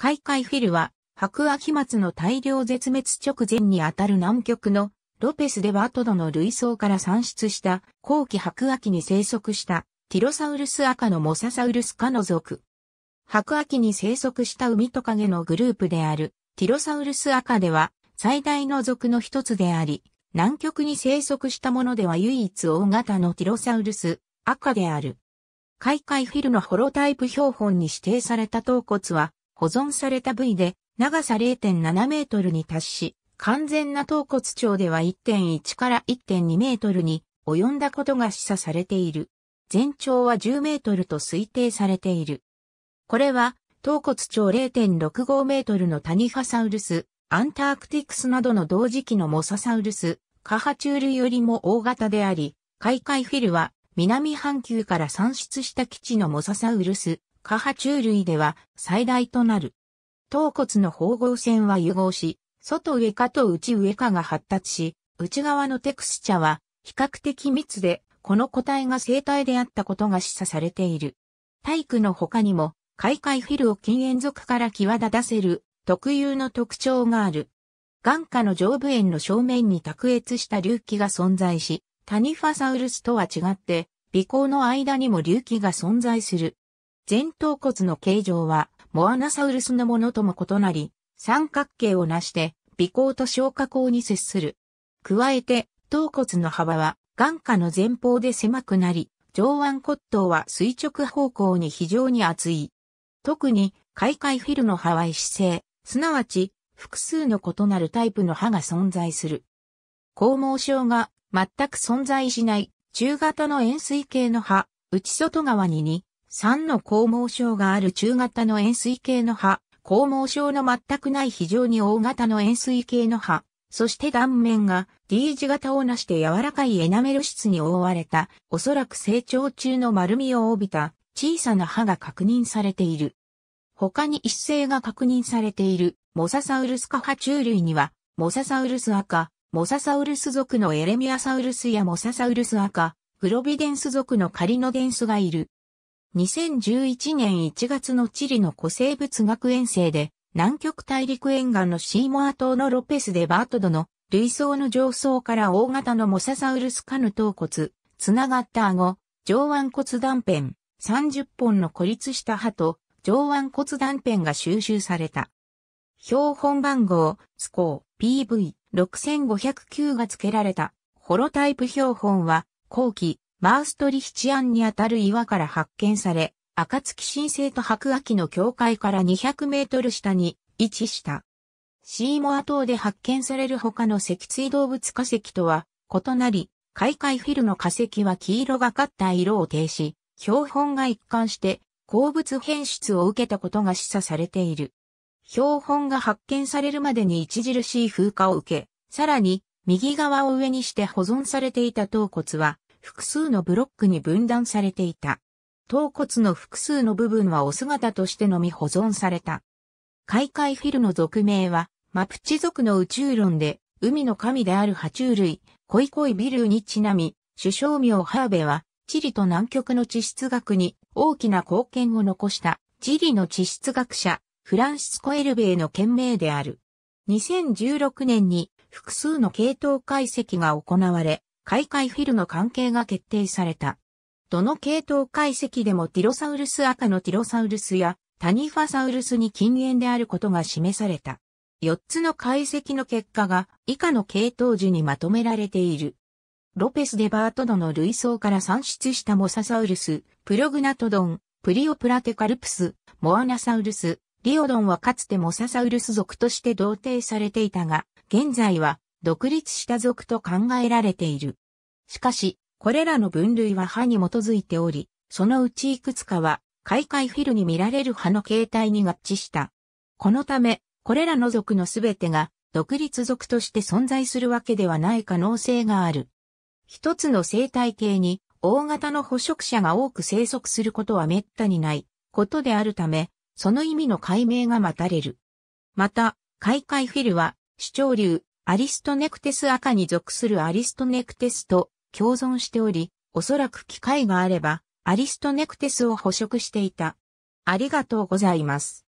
海海フィルは、白亜紀末の大量絶滅直前にあたる南極のロペスではトドの類層から産出した後期白亜紀に生息したティロサウルス赤のモササウルス科の属。白亜紀に生息した海トカゲのグループであるティロサウルス赤では最大の属の一つであり、南極に生息したものでは唯一大型のティロサウルス赤である。海海フィルのホロタイプ標本に指定された頭骨は保存された部位で長さ0.7メートルに達し、完全な頭骨長では1.1から1.2メートルに及んだことが示唆されている。全長は10メートルと推定されている。これは、頭骨長0.65メートルのタニファサウルス、アンタークティクスなどの同時期のモササウルス、カハチュールよりも大型であり、カイカイフィルは南半球から産出した基地のモササウルス、下波中類では最大となる。頭骨の縫合線は融合し、外上下と内上下が発達し、内側のテクスチャは比較的密で、この個体が生体であったことが示唆されている。体育の他にも、開会フィルを禁煙属から際立たせる特有の特徴がある。眼下の上部円の正面に卓越した隆起が存在し、タニファサウルスとは違って、鼻孔の間にも隆起が存在する。前頭骨の形状は、モアナサウルスのものとも異なり、三角形をなして、鼻孔と消化口に接する。加えて、頭骨の幅は、眼下の前方で狭くなり、上腕骨頭は垂直方向に非常に厚い。特に、開会フィルの歯は一勢、すなわち、複数の異なるタイプの歯が存在する。肛門症が全く存在しない中型の円錐形の歯、内外側に3の肛毛症がある中型の円錐形の歯、肛毛症の全くない非常に大型の円錐形の歯、そして断面が D 字型をなして柔らかいエナメル質に覆われた、おそらく成長中の丸みを帯びた小さな歯が確認されている。他に一性が確認されているモササウルス科爬虫類には、モササウルス赤、モササウルス属のエレミアサウルスやモササウルス赤、プロビデンス属のカリノデンスがいる。2011年1月のチリの古生物学遠征で、南極大陸沿岸のシーモア島のロペスデバートドの類層の上層から大型のモササウルスカヌ頭骨、つながった顎、上腕骨断片、30本の孤立した歯と上腕骨断片が収集された。標本番号、スコー、PV6509 が付けられた、ホロタイプ標本は、後期、マーストリヒチアンにあたる岩から発見され、暁神聖と白亜紀の境界から200メートル下に位置した。シーモア島で発見される他の脊椎動物化石とは異なり、海海フィルの化石は黄色がかった色を呈し、標本が一貫して鉱物変質を受けたことが示唆されている。標本が発見されるまでに著しい風化を受け、さらに右側を上にして保存されていた頭骨は複数のブロックに分断されていた。頭骨の複数の部分はお姿としてのみ保存された。海海フィルの俗名は、マプチ族の宇宙論で、海の神である爬虫類、コイコイビルにちなみ、首相名ハーベは、地理と南極の地質学に大きな貢献を残した地理の地質学者、フランシスコ・エルベイの件名である。2016年に複数の系統解析が行われ、海海フィルの関係が決定された。どの系統解析でもティロサウルス赤のティロサウルスやタニファサウルスに近縁であることが示された。4つの解析の結果が以下の系統樹にまとめられている。ロペス・デバートドの類層から算出したモササウルス、プログナトドン、プリオプラテカルプス、モアナサウルス、リオドンはかつてモササウルス属として同定されていたが、現在は独立した属と考えられている。しかし、これらの分類は歯に基づいており、そのうちいくつかは、開会フィルに見られる歯の形態に合致した。このため、これらの属のすべてが、独立属として存在するわけではない可能性がある。一つの生態系に、大型の捕食者が多く生息することは滅多にないことであるため、その意味の解明が待たれる。また、開会フィルは、主張流、アリストネクテス赤に属するアリストネクテスと共存しており、おそらく機会があれば、アリストネクテスを捕食していた。ありがとうございます。